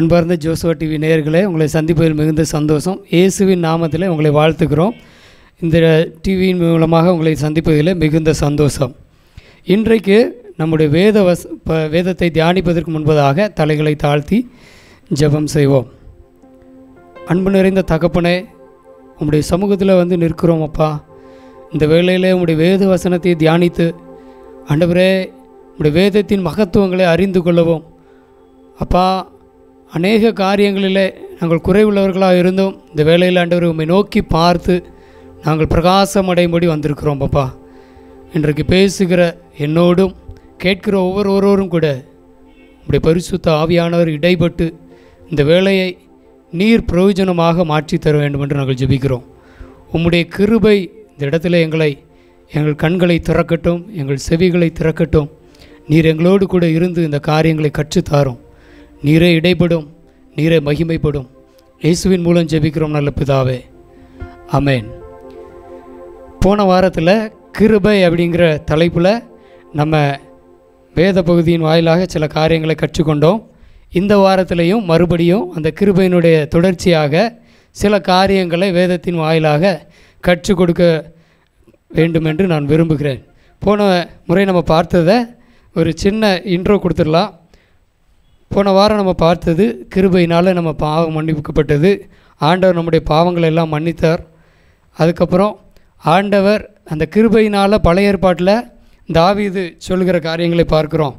அன்பார்ந்த ஜோசுவா டிவி நேயர்களே உங்களை சந்திப்பதில் மிகுந்த சந்தோஷம் இயேசுவின் நாமத்தில் உங்களை வாழ்த்துக்கிறோம் இந்த டிவியின் மூலமாக உங்களை சந்திப்பதில் மிகுந்த சந்தோஷம் இன்றைக்கு நம்முடைய வேத வச வேதத்தை தியானிப்பதற்கு முன்பதாக தலைகளை தாழ்த்தி ஜபம் செய்வோம் அன்பு நிறைந்த தகப்பனே உங்களுடைய சமூகத்தில் வந்து நிற்கிறோம் அப்பா இந்த வேளையில் உங்களுடைய வேத வசனத்தை தியானித்து அண்டவரே உங்களுடைய வேதத்தின் மகத்துவங்களை அறிந்து கொள்ளவும் அப்பா அநேக காரியங்களிலே நாங்கள் குறைவுள்ளவர்களாக இருந்தோம் இந்த வேலையில் ஆண்டவர் உண்மை நோக்கி பார்த்து நாங்கள் பிரகாசம் அடையும்படி வந்திருக்கிறோம் பாப்பா இன்றைக்கு பேசுகிற என்னோடும் கேட்கிற ஒவ்வொருவரோரும் கூட உடைய பரிசுத்த ஆவியானவர் இடைப்பட்டு இந்த வேலையை நீர் பிரயோஜனமாக மாற்றி தர வேண்டும் என்று நாங்கள் ஜெபிக்கிறோம் உம்முடைய கிருபை இந்த இடத்துல எங்களை எங்கள் கண்களை திறக்கட்டும் எங்கள் செவிகளை திறக்கட்டும் நீர் எங்களோடு கூட இருந்து இந்த காரியங்களை கற்றுத்தாரோம் நீரே இடைப்படும் நீரே மகிமைப்படும் இயேசுவின் மூலம் ஜெபிக்கிறோம் நல்ல பிதாவே அமேன் போன வாரத்தில் கிருபை அப்படிங்கிற தலைப்பில் நம்ம வேத பகுதியின் வாயிலாக சில காரியங்களை கற்றுக்கொண்டோம் இந்த வாரத்திலையும் மறுபடியும் அந்த கிருபையினுடைய தொடர்ச்சியாக சில காரியங்களை வேதத்தின் வாயிலாக கற்றுக் கொடுக்க வேண்டும் என்று நான் விரும்புகிறேன் போன முறை நம்ம பார்த்ததை ஒரு சின்ன இன்ட்ரோ கொடுத்துடலாம் போன வாரம் நம்ம பார்த்தது கிருபையினால் நம்ம பாவம் மன்னிக்கப்பட்டது ஆண்டவர் நம்முடைய பாவங்களை எல்லாம் மன்னித்தார் அதுக்கப்புறம் ஆண்டவர் அந்த கிருபையினால் பழைய ஏற்பாட்டில் தாவிது சொல்கிற காரியங்களை பார்க்குறோம்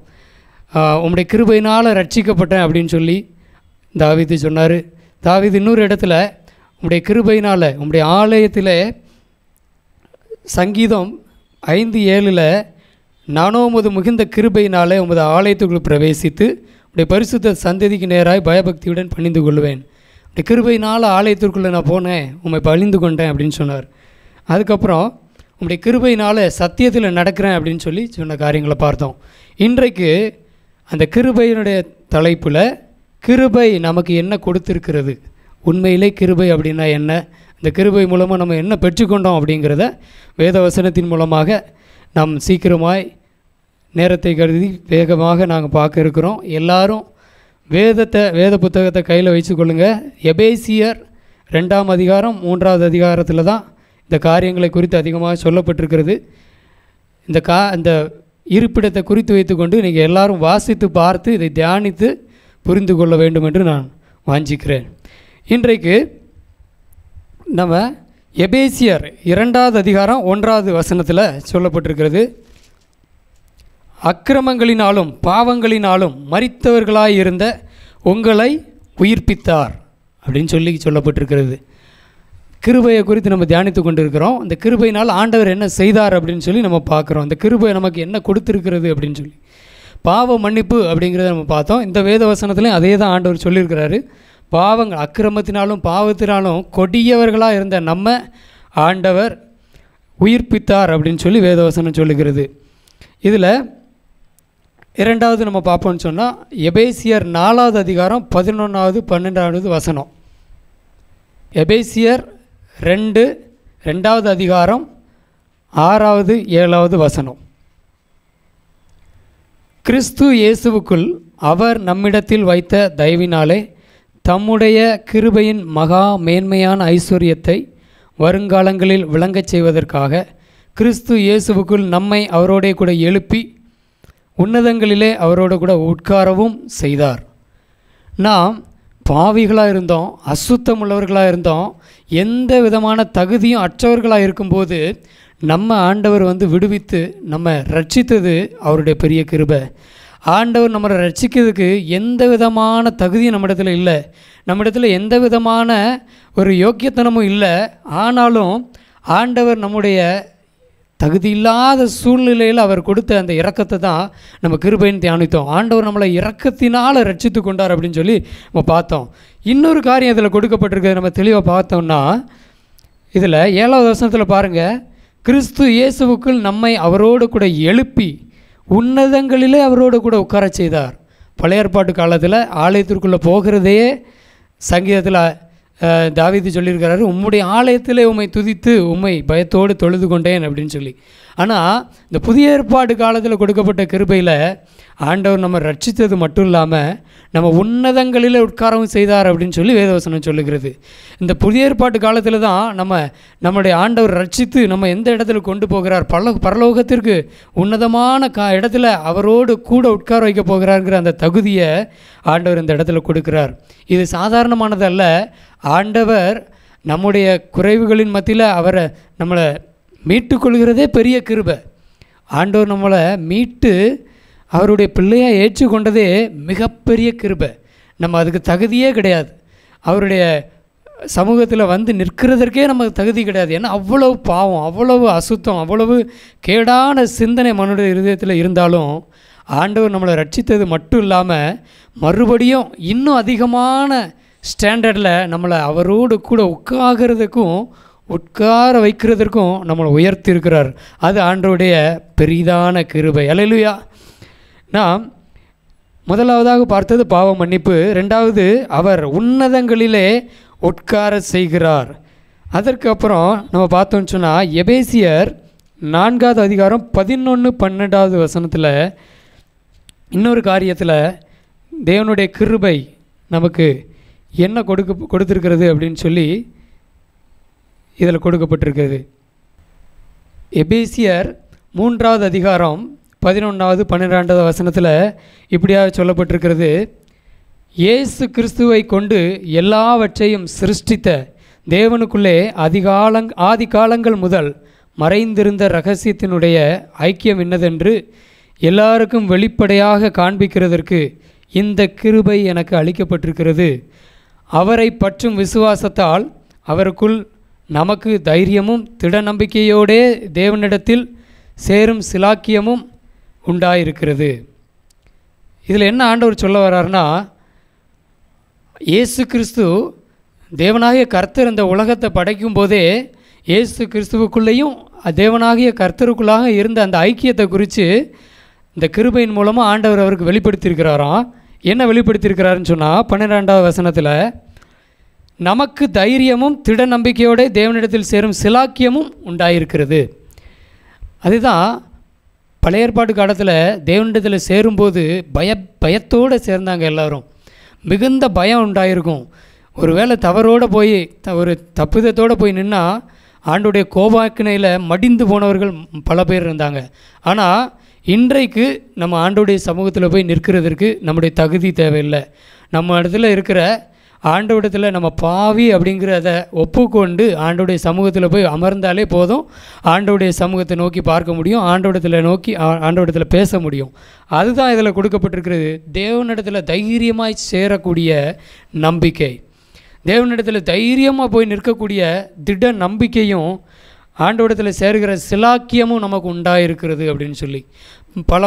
உம்முடைய கிருபையினால் ரட்சிக்கப்பட்டேன் அப்படின்னு சொல்லி தாவிது சொன்னார் தாவிது இன்னொரு இடத்துல உம்முடைய கிருபையினால் உம்முடைய ஆலயத்தில் சங்கீதம் ஐந்து ஏழில் நானும் மிகுந்த கிருபையினாலே உமது ஆலயத்துக்குள் பிரவேசித்து உடைய பரிசுத்த சந்ததிக்கு நேராக பயபக்தியுடன் பணிந்து கொள்வேன் அப்படி கிருபையினால் ஆலயத்திற்குள்ளே நான் போனேன் உண்மை பழிந்து கொண்டேன் அப்படின்னு சொன்னார் அதுக்கப்புறம் உங்களுடைய கிருபையினால் சத்தியத்தில் நடக்கிறேன் அப்படின்னு சொல்லி சொன்ன காரியங்களை பார்த்தோம் இன்றைக்கு அந்த கிருபையினுடைய தலைப்பில் கிருபை நமக்கு என்ன கொடுத்துருக்கிறது உண்மையிலே கிருபை அப்படின்னா என்ன இந்த கிருபை மூலமாக நம்ம என்ன பெற்றுக்கொண்டோம் அப்படிங்கிறத வேதவசனத்தின் மூலமாக நாம் சீக்கிரமாய் நேரத்தை கருதி வேகமாக நாங்கள் பார்க்க இருக்கிறோம் எல்லாரும் வேதத்தை வேத புத்தகத்தை கையில் கொள்ளுங்கள் எபேசியர் ரெண்டாம் அதிகாரம் மூன்றாவது அதிகாரத்தில் தான் இந்த காரியங்களை குறித்து அதிகமாக சொல்லப்பட்டிருக்கிறது இந்த கா இந்த இருப்பிடத்தை குறித்து வைத்துக்கொண்டு நீங்கள் எல்லாரும் வாசித்து பார்த்து இதை தியானித்து புரிந்து கொள்ள வேண்டும் என்று நான் வாஞ்சிக்கிறேன் இன்றைக்கு நம்ம எபேசியர் இரண்டாவது அதிகாரம் ஒன்றாவது வசனத்தில் சொல்லப்பட்டிருக்கிறது அக்கிரமங்களினாலும் பாவங்களினாலும் மறித்தவர்களாயிருந்த உங்களை உயிர்ப்பித்தார் அப்படின்னு சொல்லி சொல்லப்பட்டிருக்கிறது கிருபையை குறித்து நம்ம தியானித்து கொண்டு இருக்கிறோம் அந்த கிருபையினால் ஆண்டவர் என்ன செய்தார் அப்படின்னு சொல்லி நம்ம பார்க்குறோம் அந்த கிருபை நமக்கு என்ன கொடுத்துருக்கிறது அப்படின்னு சொல்லி பாவ மன்னிப்பு அப்படிங்கிறத நம்ம பார்த்தோம் இந்த வேத வசனத்துலேயும் அதே தான் ஆண்டவர் சொல்லியிருக்கிறாரு பாவங்கள் அக்கிரமத்தினாலும் பாவத்தினாலும் கொடியவர்களாக இருந்த நம்ம ஆண்டவர் உயிர்ப்பித்தார் அப்படின்னு சொல்லி வேதவசனம் சொல்லுகிறது இதில் இரண்டாவது நம்ம பார்ப்போம்னு சொன்னால் எபேசியர் நாலாவது அதிகாரம் பதினொன்றாவது பன்னெண்டாவது வசனம் எபேசியர் ரெண்டு ரெண்டாவது அதிகாரம் ஆறாவது ஏழாவது வசனம் கிறிஸ்து இயேசுவுக்குள் அவர் நம்மிடத்தில் வைத்த தயவினாலே தம்முடைய கிருபையின் மகா மேன்மையான ஐஸ்வர்யத்தை வருங்காலங்களில் விளங்கச் செய்வதற்காக கிறிஸ்து இயேசுவுக்குள் நம்மை அவரோடே கூட எழுப்பி உன்னதங்களிலே அவரோடு கூட உட்காரவும் செய்தார் நாம் பாவிகளாக இருந்தோம் அசுத்தம் உள்ளவர்களாக இருந்தோம் எந்த விதமான தகுதியும் அற்றவர்களாக இருக்கும்போது நம்ம ஆண்டவர் வந்து விடுவித்து நம்ம ரட்சித்தது அவருடைய பெரிய கிருபை ஆண்டவர் நம்மளை ரட்சிக்கிறதுக்கு எந்த விதமான தகுதியும் நம்மிடத்தில் இல்லை நம்மிடத்தில் எந்த விதமான ஒரு யோக்கியத்தனமும் இல்லை ஆனாலும் ஆண்டவர் நம்முடைய தகுதியில்லாத சூழ்நிலையில் அவர் கொடுத்த அந்த இறக்கத்தை தான் நம்ம கிருபைன்னு தியானித்தோம் ஆண்டவர் நம்மளை இறக்கத்தினால் ரட்சித்து கொண்டார் அப்படின்னு சொல்லி நம்ம பார்த்தோம் இன்னொரு காரியம் இதில் கொடுக்கப்பட்டிருக்கிறது நம்ம தெளிவாக பார்த்தோம்னா இதில் ஏழாவது வருஷத்தில் பாருங்கள் கிறிஸ்து இயேசுவுக்குள் நம்மை அவரோடு கூட எழுப்பி உன்னதங்களிலே அவரோடு கூட உட்கார செய்தார் பழையற்பாட்டு காலத்தில் ஆலயத்திற்குள்ளே போகிறதையே சங்கீதத்தில் தாவிது சொல்லியிருக்கிறாரு உம்முடைய ஆலயத்தில் உம்மை துதித்து உம்மை பயத்தோடு தொழுது கொண்டேன் அப்படின்னு சொல்லி ஆனால் இந்த புதிய ஏற்பாடு காலத்தில் கொடுக்கப்பட்ட கிருபையில் ஆண்டவர் நம்ம ரட்சித்தது மட்டும் இல்லாமல் நம்ம உன்னதங்களில் உட்காரவும் செய்தார் அப்படின்னு சொல்லி வேதவசனம் சொல்லுகிறது இந்த புதிய ஏற்பாட்டு காலத்தில் தான் நம்ம நம்முடைய ஆண்டவர் ரட்சித்து நம்ம எந்த இடத்துல கொண்டு போகிறார் பல பரலோகத்திற்கு உன்னதமான கா இடத்துல அவரோடு கூட உட்கார வைக்க போகிறாருங்கிற அந்த தகுதியை ஆண்டவர் இந்த இடத்துல கொடுக்குறார் இது சாதாரணமானதல்ல ஆண்டவர் நம்முடைய குறைவுகளின் மத்தியில் அவரை நம்மளை மீட்டுக்கொள்கிறதே பெரிய கிருபை ஆண்டவர் நம்மளை மீட்டு அவருடைய பிள்ளையாக ஏற்றுக்கொண்டதே மிகப்பெரிய கிருபை நம்ம அதுக்கு தகுதியே கிடையாது அவருடைய சமூகத்தில் வந்து நிற்கிறதற்கே நமக்கு தகுதி கிடையாது ஏன்னா அவ்வளவு பாவம் அவ்வளவு அசுத்தம் அவ்வளவு கேடான சிந்தனை மனுடைய இருதயத்தில் இருந்தாலும் ஆண்டவர் நம்மளை ரட்சித்தது மட்டும் இல்லாமல் மறுபடியும் இன்னும் அதிகமான ஸ்டாண்டர்டில் நம்மளை அவரோடு கூட உட்காகிறதுக்கும் உட்கார வைக்கிறதற்கும் நம்மளை உயர்த்திருக்கிறார் அது ஆண்டோடைய பெரிதான கிருபை அலையிலுயா நாம் முதலாவதாக பார்த்தது பாவ மன்னிப்பு ரெண்டாவது அவர் உன்னதங்களிலே உட்கார செய்கிறார் அதற்கப்புறம் நம்ம பார்த்தோம்னு சொன்னால் எபேசியர் நான்காவது அதிகாரம் பதினொன்று பன்னெண்டாவது வசனத்தில் இன்னொரு காரியத்தில் தேவனுடைய கிருபை நமக்கு என்ன கொடுக்க கொடுத்துருக்கிறது அப்படின்னு சொல்லி இதில் கொடுக்கப்பட்டிருக்கிறது எபேசியர் மூன்றாவது அதிகாரம் பதினொன்றாவது பன்னிரெண்டாவது வசனத்தில் இப்படியாக சொல்லப்பட்டிருக்கிறது இயேசு கிறிஸ்துவை கொண்டு எல்லாவற்றையும் சிருஷ்டித்த தேவனுக்குள்ளே அதிகாலங் ஆதி காலங்கள் முதல் மறைந்திருந்த ரகசியத்தினுடைய ஐக்கியம் என்னதென்று எல்லாருக்கும் வெளிப்படையாக காண்பிக்கிறதற்கு இந்த கிருபை எனக்கு அளிக்கப்பட்டிருக்கிறது அவரை பற்றும் விசுவாசத்தால் அவருக்குள் நமக்கு தைரியமும் திட நம்பிக்கையோடே தேவனிடத்தில் சேரும் சிலாக்கியமும் உண்டாயிருக்கிறது இதில் என்ன ஆண்டவர் சொல்ல வர்றாருனா இயேசு கிறிஸ்து தேவனாகிய கர்த்தர் இந்த உலகத்தை படைக்கும் போதே இயேசு கிறிஸ்துவுக்குள்ளேயும் தேவனாகிய கர்த்தருக்குள்ளாக இருந்த அந்த ஐக்கியத்தை குறித்து இந்த கிருபையின் மூலமாக ஆண்டவர் அவருக்கு வெளிப்படுத்தியிருக்கிறாராம் என்ன வெளிப்படுத்தியிருக்கிறாருன்னு சொன்னால் பன்னிரெண்டாவது வசனத்தில் நமக்கு தைரியமும் திட நம்பிக்கையோடு தேவனிடத்தில் சேரும் சிலாக்கியமும் உண்டாயிருக்கிறது அதுதான் பழைய ஏற்பாடு காலத்தில் தேவனிடத்தில் சேரும்போது பய பயத்தோடு சேர்ந்தாங்க எல்லோரும் மிகுந்த பயம் உண்டாயிருக்கும் ஒரு வேளை தவறோடு போய் த ஒரு தப்புதத்தோடு போய் நின்னால் ஆண்டுடைய கோபாக்கினையில் மடிந்து போனவர்கள் பல பேர் இருந்தாங்க ஆனால் இன்றைக்கு நம்ம ஆண்டுடைய சமூகத்தில் போய் நிற்கிறதற்கு நம்முடைய தகுதி தேவையில்லை நம்ம இடத்துல இருக்கிற ஆண்டவிடத்தில் நம்ம பாவி அப்படிங்கிறத ஒப்புக்கொண்டு ஆண்டுடைய சமூகத்தில் போய் அமர்ந்தாலே போதும் ஆண்டவுடைய சமூகத்தை நோக்கி பார்க்க முடியும் ஆண்டோடத்தில் நோக்கி ஆண்டவிடத்தில் பேச முடியும் அதுதான் இதில் கொடுக்கப்பட்டிருக்கிறது தேவனிடத்தில் தைரியமாக சேரக்கூடிய நம்பிக்கை தேவனிடத்தில் தைரியமாக போய் நிற்கக்கூடிய திட நம்பிக்கையும் ஆண்டோடத்தில் சேர்கிற சிலாக்கியமும் நமக்கு உண்டாயிருக்கிறது அப்படின்னு சொல்லி பல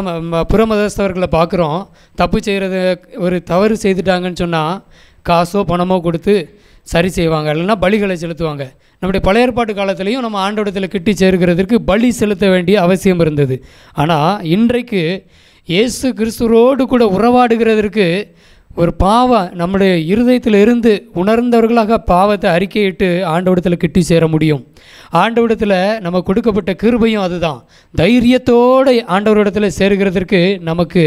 புறமதஸ்தவர்களை பார்க்குறோம் தப்பு செய்கிறது ஒரு தவறு செய்துட்டாங்கன்னு சொன்னால் காசோ பணமோ கொடுத்து சரி செய்வாங்க இல்லைன்னா பலிகளை செலுத்துவாங்க நம்முடைய பழைய ஏற்பாட்டு காலத்திலையும் நம்ம ஆண்டோடத்தில் கிட்டி சேர்க்கிறதுக்கு பலி செலுத்த வேண்டிய அவசியம் இருந்தது ஆனால் இன்றைக்கு இயேசு கிறிஸ்துவரோடு கூட உறவாடுகிறதற்கு ஒரு பாவம் நம்முடைய இருதயத்தில் இருந்து உணர்ந்தவர்களாக பாவத்தை அறிக்கையிட்டு ஆண்டவிடத்தில் கிட்டி சேர முடியும் ஆண்டவிடத்தில் நம்ம கொடுக்கப்பட்ட கிருபையும் அதுதான் தைரியத்தோடு ஆண்டவரிடத்தில் சேர்கிறதற்கு நமக்கு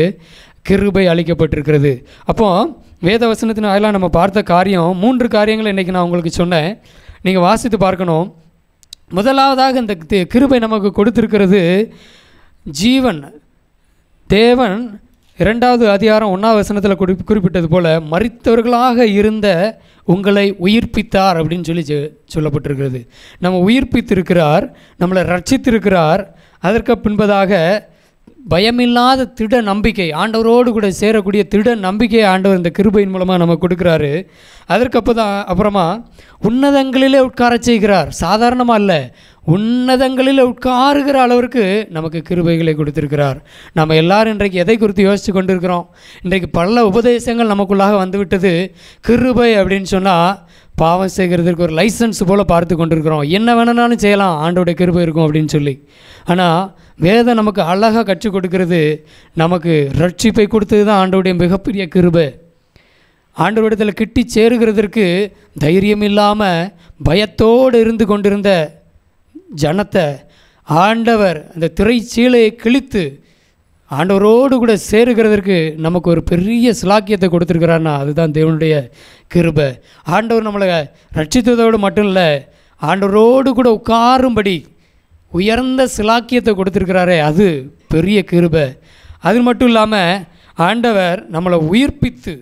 கிருபை அளிக்கப்பட்டிருக்கிறது அப்போது வேத வசனத்தின் வாயிலாக நம்ம பார்த்த காரியம் மூன்று காரியங்கள் இன்றைக்கி நான் உங்களுக்கு சொன்னேன் நீங்கள் வாசித்து பார்க்கணும் முதலாவதாக இந்த கிருபை நமக்கு கொடுத்துருக்கிறது ஜீவன் தேவன் இரண்டாவது அதிகாரம் ஒன்றாவது வசனத்தில் குறி குறிப்பிட்டது போல் மறித்தவர்களாக இருந்த உங்களை உயிர்ப்பித்தார் அப்படின்னு சொல்லி சொல்லப்பட்டிருக்கிறது நம்ம உயிர்ப்பித்திருக்கிறார் நம்மளை ரட்சித்திருக்கிறார் அதற்கு பின்பதாக பயமில்லாத திட நம்பிக்கை ஆண்டவரோடு கூட சேரக்கூடிய திட நம்பிக்கை ஆண்டவர் இந்த கிருபையின் மூலமாக நம்ம கொடுக்குறாரு அதற்கப்போ தான் அப்புறமா உன்னதங்களிலே உட்கார செய்கிறார் சாதாரணமாக இல்லை உன்னதங்களில் உட்காருகிற அளவிற்கு நமக்கு கிருபைகளை கொடுத்துருக்கிறார் நம்ம எல்லாரும் இன்றைக்கு எதை குறித்து யோசித்து கொண்டிருக்கிறோம் இன்றைக்கு பல உபதேசங்கள் நமக்குள்ளாக வந்துவிட்டது கிருபை அப்படின்னு சொன்னால் பாவம் செய்கிறதுக்கு ஒரு லைசன்ஸ் போல் பார்த்து கொண்டிருக்கிறோம் என்ன வேணுனாலும் செய்யலாம் ஆண்டோடைய கிருபை இருக்கும் அப்படின்னு சொல்லி ஆனால் வேதம் நமக்கு அழகாக கற்றுக் கொடுக்கறது நமக்கு ரட்சிப்பை கொடுத்தது தான் ஆண்டோடைய மிகப்பெரிய கிருபை ஆண்டோடத்தில் கிட்டி சேருகிறதற்கு தைரியம் இல்லாமல் பயத்தோடு இருந்து கொண்டிருந்த ஜனத்தை ஆண்டவர் அந்த திரைச்சீலையை கிழித்து ஆண்டவரோடு கூட சேருகிறதற்கு நமக்கு ஒரு பெரிய சிலாக்கியத்தை கொடுத்துருக்குறான்னா அதுதான் தேவனுடைய கிருபை ஆண்டவர் நம்மளை ரட்சித்ததோடு மட்டும் இல்லை ஆண்டவரோடு கூட உட்காரும்படி உயர்ந்த சிலாக்கியத்தை கொடுத்துருக்கிறாரே அது பெரிய கிருபை அது மட்டும் இல்லாமல் ஆண்டவர் நம்மளை உயிர்ப்பித்து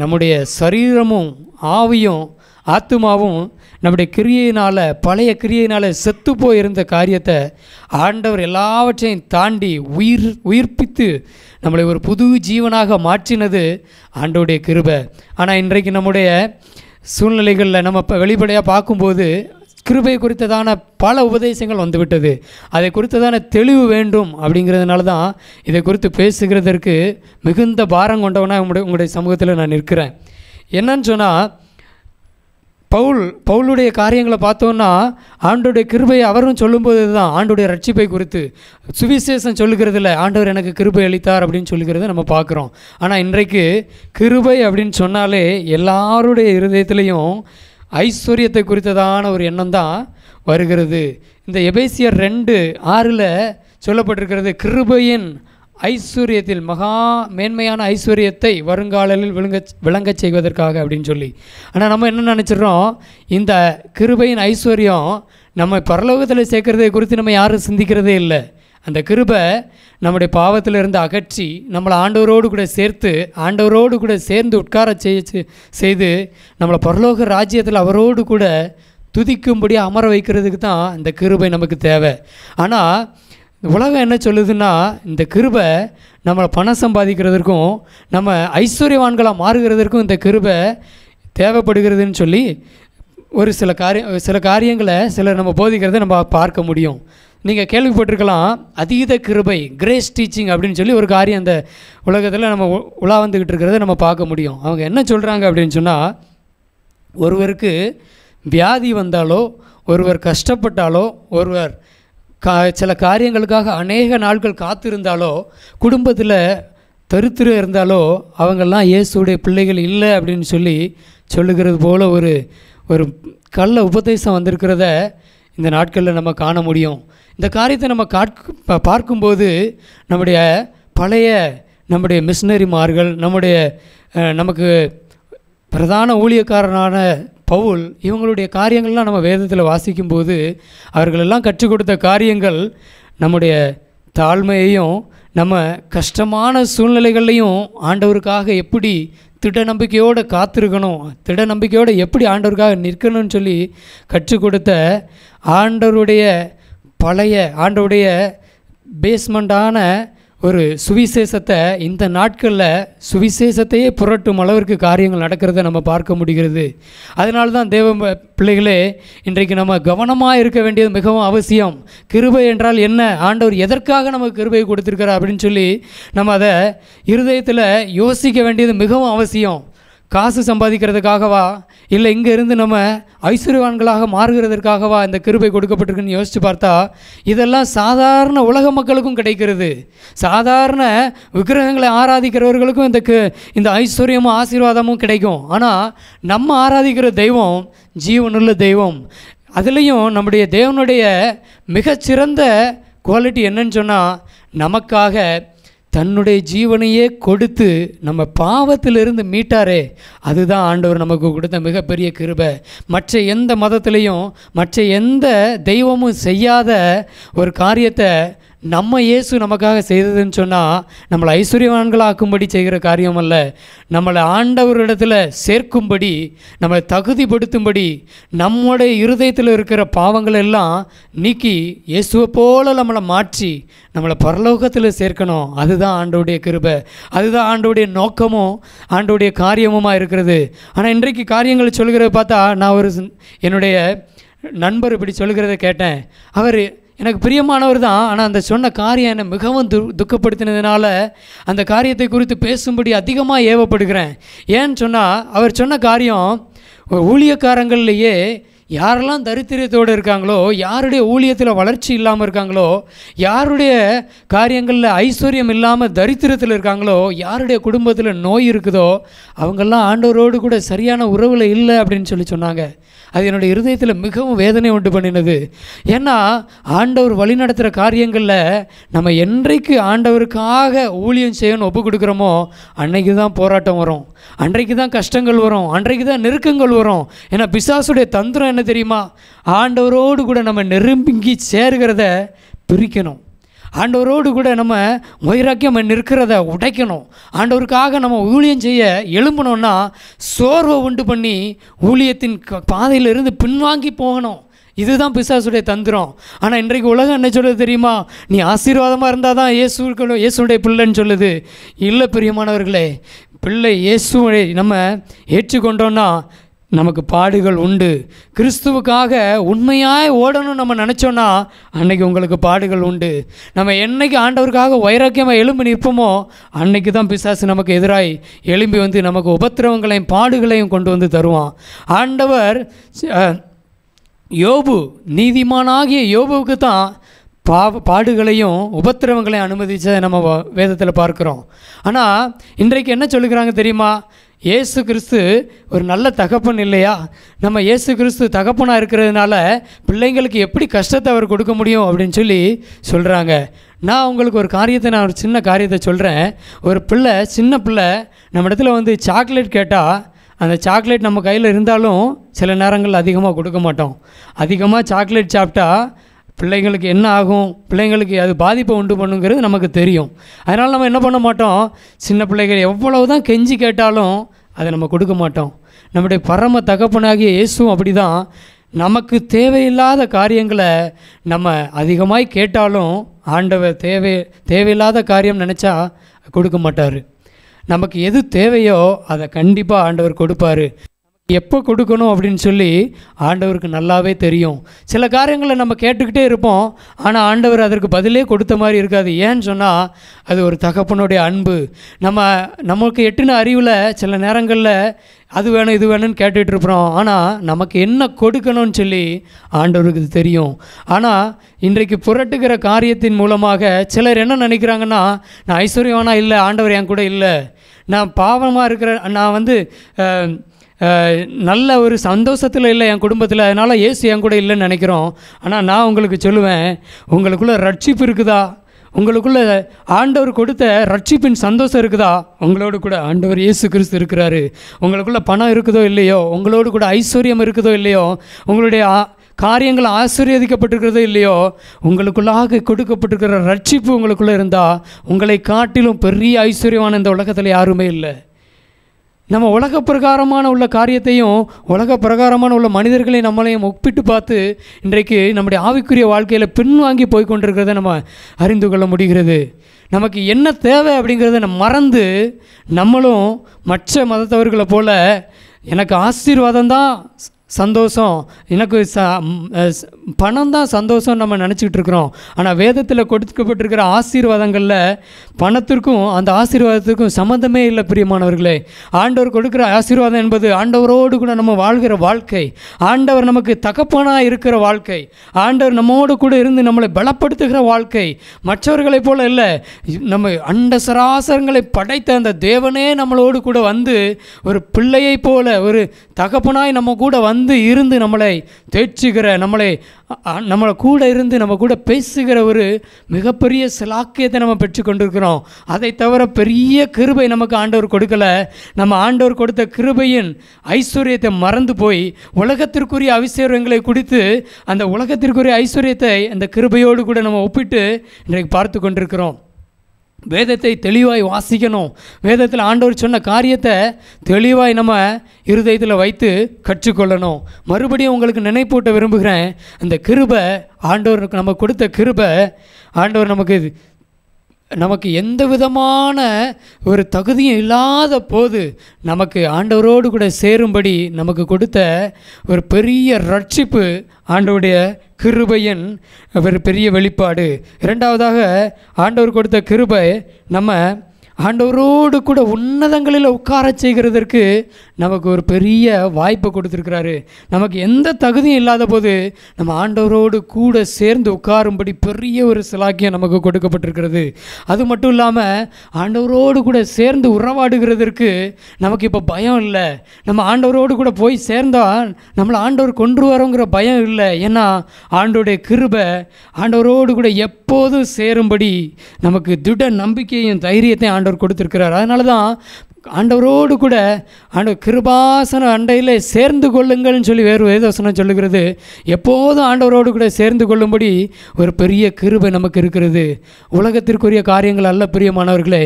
நம்முடைய சரீரமும் ஆவியும் ஆத்மாவும் நம்முடைய கிரியையினால் பழைய கிரியையினால் செத்து போயிருந்த காரியத்தை ஆண்டவர் எல்லாவற்றையும் தாண்டி உயிர் உயிர்ப்பித்து நம்மளை ஒரு புது ஜீவனாக மாற்றினது ஆண்டோடைய கிருபை ஆனால் இன்றைக்கு நம்முடைய சூழ்நிலைகளில் நம்ம இப்போ வெளிப்படையாக பார்க்கும்போது கிருபை குறித்ததான பல உபதேசங்கள் வந்துவிட்டது அதை குறித்ததான தெளிவு வேண்டும் அப்படிங்கிறதுனால தான் இதை குறித்து பேசுகிறதற்கு மிகுந்த பாரம் கொண்டவனாக உங்களுடைய உங்களுடைய சமூகத்தில் நான் நிற்கிறேன் என்னன்னு சொன்னால் பவுல் பவுலுடைய காரியங்களை பார்த்தோன்னா ஆண்டுடைய கிருபையை அவரும் சொல்லும்போது தான் ஆண்டுடைய ரட்சிப்பை குறித்து சுவிசேஷம் சொல்லுகிறதில்ல ஆண்டவர் எனக்கு கிருபை அளித்தார் அப்படின்னு சொல்லுகிறத நம்ம பார்க்குறோம் ஆனால் இன்றைக்கு கிருபை அப்படின்னு சொன்னாலே எல்லாருடைய இருதயத்திலையும் ஐஸ்வர்யத்தை குறித்ததான ஒரு எண்ணம் தான் வருகிறது இந்த எபேசியர் ரெண்டு ஆறில் சொல்லப்பட்டிருக்கிறது கிருபையின் ஐஸ்வர்யத்தில் மகா மேன்மையான ஐஸ்வர்யத்தை வருங்காலில் விளங்க விளங்கச் செய்வதற்காக அப்படின்னு சொல்லி ஆனால் நம்ம என்ன நினச்சிட்றோம் இந்த கிருபையின் ஐஸ்வர்யம் நம்ம பரலோகத்தில் சேர்க்கறதை குறித்து நம்ம யாரும் சிந்திக்கிறதே இல்லை அந்த கிருபை நம்முடைய பாவத்திலிருந்து அகற்றி நம்மளை ஆண்டவரோடு கூட சேர்த்து ஆண்டவரோடு கூட சேர்ந்து உட்கார செய்ய செய்து நம்மளை பரலோக ராஜ்யத்தில் அவரோடு கூட துதிக்கும்படி அமர வைக்கிறதுக்கு தான் அந்த கிருபை நமக்கு தேவை ஆனால் இந்த உலகம் என்ன சொல்லுதுன்னா இந்த கிருபை நம்மளை பணம் சம்பாதிக்கிறதற்கும் நம்ம ஐஸ்வர்யவான்களாக மாறுகிறதற்கும் இந்த கிருபை தேவைப்படுகிறதுன்னு சொல்லி ஒரு சில காரிய சில காரியங்களை சிலர் நம்ம போதிக்கிறத நம்ம பார்க்க முடியும் நீங்கள் கேள்விப்பட்டிருக்கலாம் அதீத கிருபை கிரேஸ் டீச்சிங் அப்படின்னு சொல்லி ஒரு காரியம் அந்த உலகத்தில் நம்ம உலா வந்துக்கிட்டு இருக்கிறத நம்ம பார்க்க முடியும் அவங்க என்ன சொல்கிறாங்க அப்படின்னு சொன்னால் ஒருவருக்கு வியாதி வந்தாலோ ஒருவர் கஷ்டப்பட்டாலோ ஒருவர் கா சில காரியங்களுக்காக அநேக நாட்கள் காத்திருந்தாலோ குடும்பத்தில் தருத்திர இருந்தாலோ அவங்கெல்லாம் இயேசுடைய பிள்ளைகள் இல்லை அப்படின்னு சொல்லி சொல்லுகிறது போல் ஒரு ஒரு கள்ள உபதேசம் வந்திருக்கிறத இந்த நாட்களில் நம்ம காண முடியும் இந்த காரியத்தை நம்ம கா பார்க்கும்போது நம்முடைய பழைய நம்முடைய மிஷினரிமார்கள் நம்முடைய நமக்கு பிரதான ஊழியக்காரனான பவுல் இவங்களுடைய காரியங்கள்லாம் நம்ம வேதத்தில் வாசிக்கும்போது அவர்களெல்லாம் கற்றுக் கொடுத்த காரியங்கள் நம்முடைய தாழ்மையையும் நம்ம கஷ்டமான சூழ்நிலைகள்லையும் ஆண்டவருக்காக எப்படி திட நம்பிக்கையோடு காத்திருக்கணும் திட நம்பிக்கையோடு எப்படி ஆண்டவருக்காக நிற்கணும்னு சொல்லி கற்றுக் கொடுத்த ஆண்டவருடைய பழைய ஆண்டவருடைய பேஸ்மெண்ட்டான ஒரு சுவிசேஷத்தை இந்த நாட்களில் சுவிசேஷத்தையே புரட்டும் அளவிற்கு காரியங்கள் நடக்கிறத நம்ம பார்க்க முடிகிறது அதனால தான் தேவ பிள்ளைகளே இன்றைக்கு நம்ம கவனமாக இருக்க வேண்டியது மிகவும் அவசியம் கிருபை என்றால் என்ன ஆண்டவர் எதற்காக நமக்கு கிருபையை கொடுத்துருக்கிறார் அப்படின்னு சொல்லி நம்ம அதை இருதயத்தில் யோசிக்க வேண்டியது மிகவும் அவசியம் காசு சம்பாதிக்கிறதுக்காகவா இல்லை இங்கேருந்து நம்ம ஐஸ்வர்யவான்களாக மாறுகிறதற்காகவா இந்த கிருபை கொடுக்கப்பட்டிருக்குன்னு யோசித்து பார்த்தா இதெல்லாம் சாதாரண உலக மக்களுக்கும் கிடைக்கிறது சாதாரண விக்கிரகங்களை ஆராதிக்கிறவர்களுக்கும் இந்த இந்த ஐஸ்வர்யமும் ஆசீர்வாதமும் கிடைக்கும் ஆனால் நம்ம ஆராதிக்கிற தெய்வம் ஜீவனுள்ள தெய்வம் அதுலேயும் நம்முடைய தேவனுடைய மிகச்சிறந்த குவாலிட்டி என்னன்னு சொன்னால் நமக்காக தன்னுடைய ஜீவனையே கொடுத்து நம்ம பாவத்திலிருந்து மீட்டாரே அதுதான் ஆண்டவர் நமக்கு கொடுத்த மிகப்பெரிய கிருபை மற்ற எந்த மதத்திலையும் மற்ற எந்த தெய்வமும் செய்யாத ஒரு காரியத்தை நம்ம இயேசு நமக்காக செய்ததுன்னு சொன்னால் நம்மளை ஐஸ்வர்யவான்களாக்கும்படி செய்கிற காரியம் அல்ல நம்மளை ஆண்டவரிடத்தில் சேர்க்கும்படி நம்மளை தகுதிப்படுத்தும்படி நம்முடைய இருதயத்தில் இருக்கிற பாவங்கள் எல்லாம் நீக்கி இயேசுவை போல் நம்மளை மாற்றி நம்மளை பரலோகத்தில் சேர்க்கணும் அதுதான் ஆண்டோடைய கிருபை அதுதான் ஆண்டோடைய நோக்கமும் ஆண்டோடைய காரியமுமாக இருக்கிறது ஆனால் இன்றைக்கு காரியங்கள் சொல்கிறத பார்த்தா நான் ஒரு என்னுடைய நண்பர் இப்படி சொல்கிறத கேட்டேன் அவர் எனக்கு பிரியமானவர் தான் ஆனால் அந்த சொன்ன காரியம் என்னை மிகவும் து துக்கப்படுத்தினதுனால அந்த காரியத்தை குறித்து பேசும்படி அதிகமாக ஏவப்படுகிறேன் ஏன்னு சொன்னால் அவர் சொன்ன காரியம் ஊழியக்காரங்கள்லேயே யாரெல்லாம் தரித்திரியத்தோடு இருக்காங்களோ யாருடைய ஊழியத்தில் வளர்ச்சி இல்லாமல் இருக்காங்களோ யாருடைய காரியங்களில் ஐஸ்வர்யம் இல்லாமல் தரித்திரத்தில் இருக்காங்களோ யாருடைய குடும்பத்தில் நோய் இருக்குதோ அவங்கெல்லாம் ஆண்டவரோடு கூட சரியான உறவில் இல்லை அப்படின்னு சொல்லி சொன்னாங்க அது என்னுடைய இருதயத்தில் மிகவும் வேதனை உண்டு பண்ணினது ஏன்னா ஆண்டவர் வழி நடத்துகிற காரியங்களில் நம்ம என்றைக்கு ஆண்டவருக்காக ஊழியம் செய்யணும் ஒப்பு கொடுக்குறோமோ அன்னைக்கு தான் போராட்டம் வரும் அன்றைக்கு தான் கஷ்டங்கள் வரும் அன்றைக்கு தான் நெருக்கங்கள் வரும் ஏன்னா பிசாசுடைய தந்திரம் என்ன தெரியுமா ஆண்டவரோடு கூட நம்ம நெருங்கி சேருகிறத பிரிக்கணும் ஆண்டவரோடு கூட நம்ம வைராக்கியம் நிற்கிறத உடைக்கணும் ஆண்டவருக்காக நம்ம ஊழியம் செய்ய எழும்பணும்னா சோர்வை உண்டு பண்ணி ஊழியத்தின் பாதையிலிருந்து பின்வாங்கி போகணும் இதுதான் பிசாசுடைய தந்திரம் ஆனால் இன்றைக்கு உலகம் என்ன சொல்லுது தெரியுமா நீ ஆசீர்வாதமாக இருந்தால் தான் இயேசுக்களும் இயேசுடைய பிள்ளைன்னு சொல்லுது இல்லை பிரியமானவர்களே பிள்ளை இயேசுவை நம்ம ஏற்றுக்கொண்டோன்னா நமக்கு பாடுகள் உண்டு கிறிஸ்துவுக்காக உண்மையாக ஓடணும் நம்ம நினச்சோன்னா அன்னைக்கு உங்களுக்கு பாடுகள் உண்டு நம்ம என்னைக்கு ஆண்டவருக்காக வைராக்கியமாக எலும்பி நிற்போமோ அன்னைக்கு தான் பிசாசு நமக்கு எதிராய் எலும்பி வந்து நமக்கு உபத்திரவங்களையும் பாடுகளையும் கொண்டு வந்து தருவான் ஆண்டவர் யோபு நீதிமானாகிய யோபுவுக்கு தான் பா பாடுகளையும் உபத்திரவங்களையும் அனுமதித்ததை நம்ம வேதத்தில் பார்க்குறோம் ஆனால் இன்றைக்கு என்ன சொல்லுகிறாங்க தெரியுமா ஏசு கிறிஸ்து ஒரு நல்ல தகப்பன் இல்லையா நம்ம ஏசு கிறிஸ்து தகப்பனாக இருக்கிறதுனால பிள்ளைங்களுக்கு எப்படி கஷ்டத்தை அவர் கொடுக்க முடியும் அப்படின்னு சொல்லி சொல்கிறாங்க நான் உங்களுக்கு ஒரு காரியத்தை நான் ஒரு சின்ன காரியத்தை சொல்கிறேன் ஒரு பிள்ளை சின்ன பிள்ளை நம்ம இடத்துல வந்து சாக்லேட் கேட்டால் அந்த சாக்லேட் நம்ம கையில் இருந்தாலும் சில நேரங்கள் அதிகமாக கொடுக்க மாட்டோம் அதிகமாக சாக்லேட் சாப்பிட்டா பிள்ளைங்களுக்கு என்ன ஆகும் பிள்ளைங்களுக்கு அது பாதிப்பை உண்டு பண்ணுங்கிறது நமக்கு தெரியும் அதனால் நம்ம என்ன பண்ண மாட்டோம் சின்ன பிள்ளைகள் எவ்வளவு தான் கெஞ்சி கேட்டாலும் அதை நம்ம கொடுக்க மாட்டோம் நம்முடைய பரம தகப்பனாகிய இயேசுவும் அப்படி தான் நமக்கு தேவையில்லாத காரியங்களை நம்ம அதிகமாய் கேட்டாலும் ஆண்டவர் தேவை தேவையில்லாத காரியம் நினச்சா கொடுக்க மாட்டார் நமக்கு எது தேவையோ அதை கண்டிப்பாக ஆண்டவர் கொடுப்பார் எப்போ கொடுக்கணும் அப்படின்னு சொல்லி ஆண்டவருக்கு நல்லாவே தெரியும் சில காரியங்களை நம்ம கேட்டுக்கிட்டே இருப்போம் ஆனால் ஆண்டவர் அதற்கு பதிலே கொடுத்த மாதிரி இருக்காது ஏன்னு சொன்னால் அது ஒரு தகப்பனுடைய அன்பு நம்ம நமக்கு எட்டின அறிவில் சில நேரங்களில் அது வேணும் இது வேணும்னு கேட்டுட்ருக்குறோம் ஆனால் நமக்கு என்ன கொடுக்கணும்னு சொல்லி ஆண்டவருக்கு தெரியும் ஆனால் இன்றைக்கு புரட்டுகிற காரியத்தின் மூலமாக சிலர் என்ன நினைக்கிறாங்கன்னா நான் ஐஸ்வர்யவானா இல்லை ஆண்டவர் என் கூட இல்லை நான் பாவமாக இருக்கிற நான் வந்து நல்ல ஒரு சந்தோஷத்தில் இல்லை என் குடும்பத்தில் அதனால் ஏசு என் கூட இல்லைன்னு நினைக்கிறோம் ஆனால் நான் உங்களுக்கு சொல்லுவேன் உங்களுக்குள்ளே ரட்சிப்பு இருக்குதா உங்களுக்குள்ளே ஆண்டவர் கொடுத்த ரட்சிப்பின் சந்தோஷம் இருக்குதா உங்களோடு கூட ஆண்டவர் இயேசு கிறிஸ்து இருக்கிறாரு உங்களுக்குள்ளே பணம் இருக்குதோ இல்லையோ உங்களோடு கூட ஐஸ்வர்யம் இருக்குதோ இல்லையோ உங்களுடைய காரியங்கள் ஆசீர்வதிக்கப்பட்டிருக்கிறதோ இல்லையோ உங்களுக்குள்ளாக கொடுக்கப்பட்டிருக்கிற ரட்சிப்பு உங்களுக்குள்ளே இருந்தால் உங்களை காட்டிலும் பெரிய ஐஸ்வர்யமான இந்த உலகத்தில் யாருமே இல்லை நம்ம உலக பிரகாரமான உள்ள காரியத்தையும் உலக பிரகாரமான உள்ள மனிதர்களை நம்மளையும் ஒப்பிட்டு பார்த்து இன்றைக்கு நம்முடைய ஆவிக்குரிய வாழ்க்கையில் பின்வாங்கி போய் கொண்டிருக்கிறத நம்ம அறிந்து கொள்ள முடிகிறது நமக்கு என்ன தேவை அப்படிங்கிறத நம்ம மறந்து நம்மளும் மற்ற மதத்தவர்களை போல் எனக்கு ஆசீர்வாதம் தான் சந்தோஷம் எனக்கு ச பணம் தான் சந்தோஷம் நம்ம நினச்சிக்கிட்டு இருக்கிறோம் ஆனால் வேதத்தில் கொடுக்கப்பட்டிருக்கிற ஆசீர்வாதங்களில் பணத்திற்கும் அந்த ஆசீர்வாதத்திற்கும் சம்மந்தமே இல்லை பிரியமானவர்களே ஆண்டவர் கொடுக்குற ஆசீர்வாதம் என்பது ஆண்டவரோடு கூட நம்ம வாழ்கிற வாழ்க்கை ஆண்டவர் நமக்கு தகப்பனாக இருக்கிற வாழ்க்கை ஆண்டவர் நம்மோடு கூட இருந்து நம்மளை பலப்படுத்துகிற வாழ்க்கை மற்றவர்களைப் போல் இல்லை நம்ம அண்ட சராசரங்களை படைத்த அந்த தேவனே நம்மளோடு கூட வந்து ஒரு பிள்ளையைப் போல ஒரு தகப்பனாய் நம்ம கூட வந்து வந்து இருந்து நம்மளை தேற்றுகிற நம்மளை நம்மளை கூட இருந்து நம்ம கூட பேசுகிற ஒரு மிகப்பெரிய சிலாக்கியத்தை நம்ம கொண்டிருக்கிறோம் அதை தவிர பெரிய கிருபை நமக்கு ஆண்டவர் கொடுக்கல நம்ம ஆண்டவர் கொடுத்த கிருபையின் ஐஸ்வர்யத்தை மறந்து போய் உலகத்திற்குரிய அபிஷேகங்களை குடித்து அந்த உலகத்திற்குரிய ஐஸ்வர்யத்தை அந்த கிருபையோடு கூட நம்ம ஒப்பிட்டு இன்றைக்கு பார்த்து கொண்டிருக்கிறோம் வேதத்தை தெளிவாய் வாசிக்கணும் வேதத்தில் ஆண்டவர் சொன்ன காரியத்தை தெளிவாய் நம்ம இருதயத்தில் வைத்து கற்றுக்கொள்ளணும் மறுபடியும் உங்களுக்கு நினைப்பூட்ட விரும்புகிறேன் அந்த கிருபை ஆண்டவர் நம்ம கொடுத்த கிருபை ஆண்டவர் நமக்கு நமக்கு எந்த விதமான ஒரு தகுதியும் இல்லாத போது நமக்கு ஆண்டவரோடு கூட சேரும்படி நமக்கு கொடுத்த ஒரு பெரிய ரட்சிப்பு ஆண்டவருடைய கிருபையின் ஒரு பெரிய வெளிப்பாடு இரண்டாவதாக ஆண்டவர் கொடுத்த கிருபை நம்ம ஆண்டவரோடு கூட உன்னதங்களில் உட்கார செய்கிறதற்கு நமக்கு ஒரு பெரிய வாய்ப்பை கொடுத்துருக்கிறாரு நமக்கு எந்த தகுதியும் இல்லாத போது நம்ம ஆண்டவரோடு கூட சேர்ந்து உட்காரும்படி பெரிய ஒரு சிலாக்கியம் நமக்கு கொடுக்கப்பட்டிருக்கிறது அது மட்டும் இல்லாமல் ஆண்டவரோடு கூட சேர்ந்து உறவாடுகிறதற்கு நமக்கு இப்போ பயம் இல்லை நம்ம ஆண்டவரோடு கூட போய் சேர்ந்தால் நம்மளை ஆண்டவர் கொண்டு வரோங்கிற பயம் இல்லை ஏன்னா ஆண்டோடைய கிருபை ஆண்டவரோடு கூட எப்போதும் சேரும்படி நமக்கு திட நம்பிக்கையும் தைரியத்தையும் ஆண்டவர் கொடுத்துருக்கிறார் அதனால தான் ஆண்டவரோடு கூட ஆண்டவர் கிருபாசன அண்டையில் சேர்ந்து கொள்ளுங்கள்னு சொல்லி வேறு வேதவசனம் சொல்லுகிறது எப்போதும் ஆண்டவரோடு கூட சேர்ந்து கொள்ளும்படி ஒரு பெரிய கிருபை நமக்கு இருக்கிறது உலகத்திற்குரிய காரியங்கள் அல்ல பிரியமானவர்களே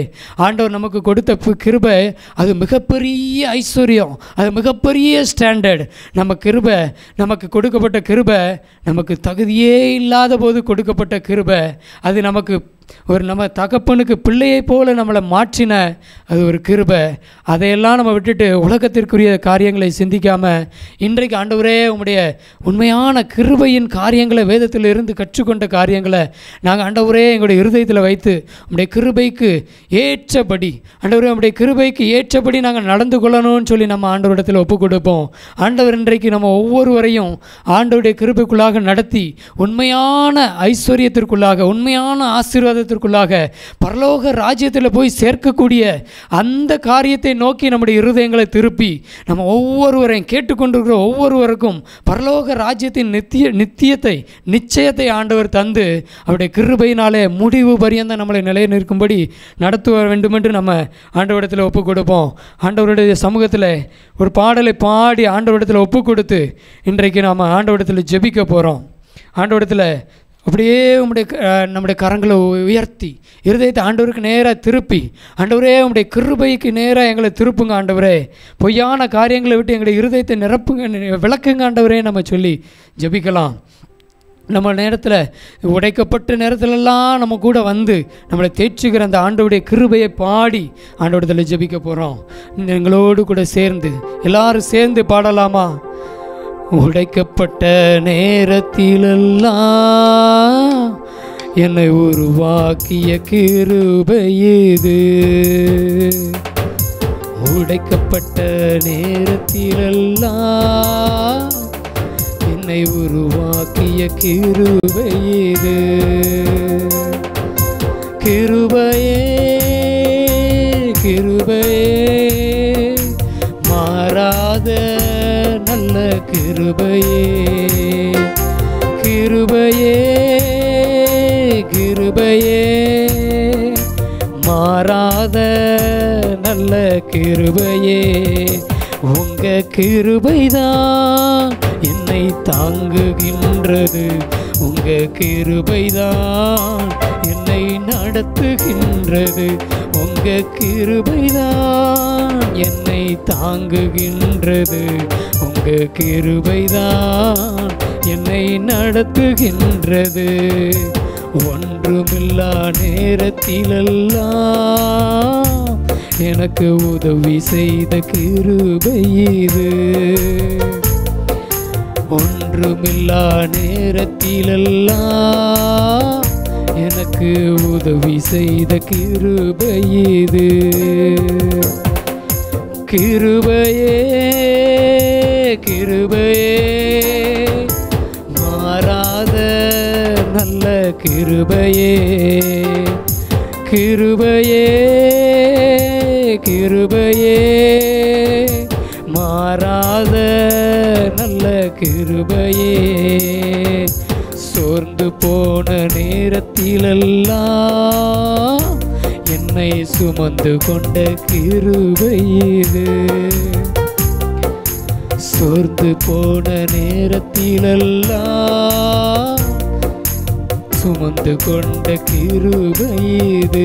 ஆண்டவர் நமக்கு கொடுத்த கிருபை அது மிகப்பெரிய ஐஸ்வர்யம் அது மிகப்பெரிய ஸ்டாண்டர்ட் நம்ம கிருபை நமக்கு கொடுக்கப்பட்ட கிருபை நமக்கு தகுதியே இல்லாத போது கொடுக்கப்பட்ட கிருபை அது நமக்கு ஒரு நம்ம தகப்பனுக்கு பிள்ளையை போல நம்மளை மாற்றின அது ஒரு கிருபை அதையெல்லாம் நம்ம விட்டுட்டு உலகத்திற்குரிய காரியங்களை சிந்திக்காமல் இன்றைக்கு ஆண்டவரே உங்களுடைய உண்மையான கிருபையின் காரியங்களை வேதத்தில் இருந்து கற்றுக்கொண்ட காரியங்களை நாங்கள் ஆண்டவரே எங்களுடைய இருதயத்தில் வைத்து உங்களுடைய கிருபைக்கு ஏற்றபடி ஆண்டவரே உங்களுடைய கிருபைக்கு ஏற்றபடி நாங்கள் நடந்து கொள்ளணும்னு சொல்லி நம்ம ஆண்டவரிடத்தில் ஒப்புக் கொடுப்போம் ஆண்டவர் இன்றைக்கு நம்ம ஒவ்வொருவரையும் ஆண்டவருடைய கிருபைக்குள்ளாக நடத்தி உண்மையான ஐஸ்வர்யத்திற்குள்ளாக உண்மையான ஆசீர்வாத மரியாதத்திற்குள்ளாக பரலோக ராஜ்யத்தில் போய் சேர்க்கக்கூடிய அந்த காரியத்தை நோக்கி நம்முடைய இருதயங்களை திருப்பி நம்ம ஒவ்வொருவரையும் கேட்டுக்கொண்டிருக்கிற ஒவ்வொருவருக்கும் பரலோக ராஜ்யத்தின் நித்திய நித்தியத்தை நிச்சயத்தை ஆண்டவர் தந்து அவருடைய கிருபையினாலே முடிவு பரியந்த நம்மளை நிலைய நிற்கும்படி நடத்துவ வேண்டும் என்று நம்ம ஆண்டவரிடத்தில் ஒப்புக் கொடுப்போம் ஆண்டவருடைய சமூகத்தில் ஒரு பாடலை பாடி ஆண்டவரிடத்தில் ஒப்புக் கொடுத்து இன்றைக்கு நாம் ஆண்டவரிடத்தில் ஜெபிக்க போகிறோம் ஆண்டவரிடத்தில் அப்படியே உங்களுடைய நம்முடைய கரங்களை உயர்த்தி இருதயத்தை ஆண்டவருக்கு நேராக திருப்பி ஆண்டவரே உங்களுடைய கிருபைக்கு நேராக எங்களை திருப்புங்க ஆண்டவரே பொய்யான காரியங்களை விட்டு எங்களுடைய இருதயத்தை நிரப்புங்க விளக்குங்க ஆண்டவரே நம்ம சொல்லி ஜபிக்கலாம் நம்ம நேரத்தில் உடைக்கப்பட்ட நேரத்திலெல்லாம் நம்ம கூட வந்து நம்மளை தேய்ச்சிக்கிற அந்த ஆண்டோடைய கிருபையை பாடி ஆண்டோடத்தில் ஜபிக்க போகிறோம் எங்களோடு கூட சேர்ந்து எல்லோரும் சேர்ந்து பாடலாமா உடைக்கப்பட்ட நேரத்திலெல்லாம் என்னை உருவாக்கிய கிருபை உடைக்கப்பட்ட நேரத்திலெல்லாம் என்னை உருவாக்கிய கிருபை இது கிருபையே தாயே உங்க கிருபைதான் என்னை தாங்குகின்றது உங்க கிருபைதான் என்னை நடத்துகின்றது உங்க கிருபைதான் என்னை தாங்குகின்றது உங்க கிருபைதான் என்னை நடத்துகின்றது ஒன்றுமில்லா நேரத்திலெல்லாம் எனக்கு உதவி செய்த கிருபை ஒன்றுமில்லா நேரத்திலெல்லாம் எனக்கு உதவி செய்த கிருபை இது கிருபையே கிருபையே மாறாத நல்ல கிருபையே கிருபையே கிருபையே மாறாத நல்ல கிருபையே சோர்ந்து போன நேரத்திலெல்லாம் என்னை சுமந்து கொண்ட கிருபையே சோர்ந்து போன நேரத்திலெல்லாம் சுமந்து கொண்ட கிருபையே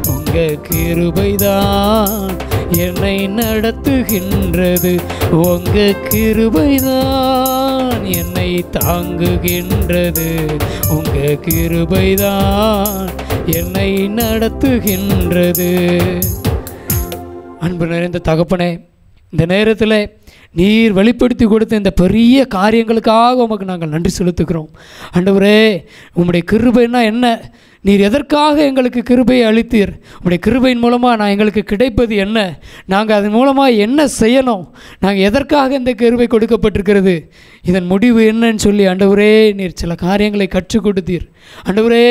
உங்க கிருபைதான் என்னை நடத்துகின்றது உங்க கிருபைதான் என்னை தாங்குகின்றது உங்க கிருபைதான் என்னை நடத்துகின்றது அன்பு நிறைந்த தகப்பனே இந்த நேரத்தில் நீர் வெளிப்படுத்தி கொடுத்த இந்த பெரிய காரியங்களுக்காக உமக்கு நாங்கள் நன்றி செலுத்துக்கிறோம் அண்டவரே உம்முடைய கிருபைன்னா என்ன நீர் எதற்காக எங்களுக்கு கிருபையை அளித்தீர் உடைய கிருபையின் மூலமாக நான் எங்களுக்கு கிடைப்பது என்ன நாங்கள் அதன் மூலமாக என்ன செய்யணும் நாங்கள் எதற்காக இந்த கிருபை கொடுக்கப்பட்டிருக்கிறது இதன் முடிவு என்னன்னு சொல்லி அண்டவரே நீர் சில காரியங்களை கற்றுக் கொடுத்தீர் அண்டவரே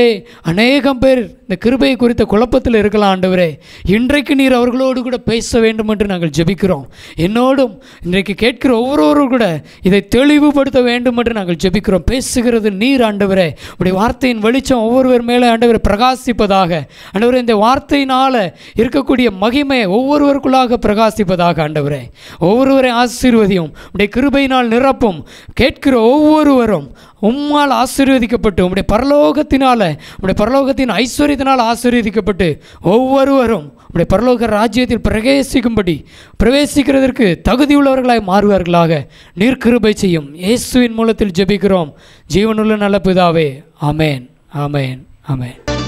அநேகம் பேர் இந்த கிருபையை குறித்த குழப்பத்தில் இருக்கலாம் ஆண்டவரே இன்றைக்கு நீர் அவர்களோடு கூட பேச வேண்டும் என்று நாங்கள் ஜெபிக்கிறோம் என்னோடும் இன்றைக்கு கேட்கிற ஒவ்வொருவரும் கூட இதை தெளிவுபடுத்த வேண்டும் என்று நாங்கள் ஜெபிக்கிறோம் பேசுகிறது நீர் ஆண்டவரே உடைய வார்த்தையின் வெளிச்சம் ஒவ்வொருவர் மேலே ஆண்டவர் பிரகாசிப்பதாக ஆண்டவர் இந்த வார்த்தையினால் இருக்கக்கூடிய மகிமை ஒவ்வொருவருக்குள்ளாக பிரகாசிப்பதாக ஆண்டவரே ஒவ்வொருவரை ஆசீர்வதியும் உடைய கிருபையினால் நிரப்பும் கேட்கிற ஒவ்வொருவரும் உம்மால் ஆசீர்வதிக்கப்பட்டு உடைய பரலோகத்தினால் உடைய பரலோகத்தின் ஐஸ்வர்யத்தினால் ஆசீர்வதிக்கப்பட்டு ஒவ்வொருவரும் உடைய பரலோக ராஜ்யத்தில் பிரவேசிக்கும்படி பிரவேசிக்கிறதற்கு உள்ளவர்களாக மாறுவார்களாக நீர்க்கிருபை செய்யும் இயேசுவின் மூலத்தில் ஜெபிக்கிறோம் ஜீவனுள்ள நல்ல பிதாவே ஆமேன் அமேன் 阿妹。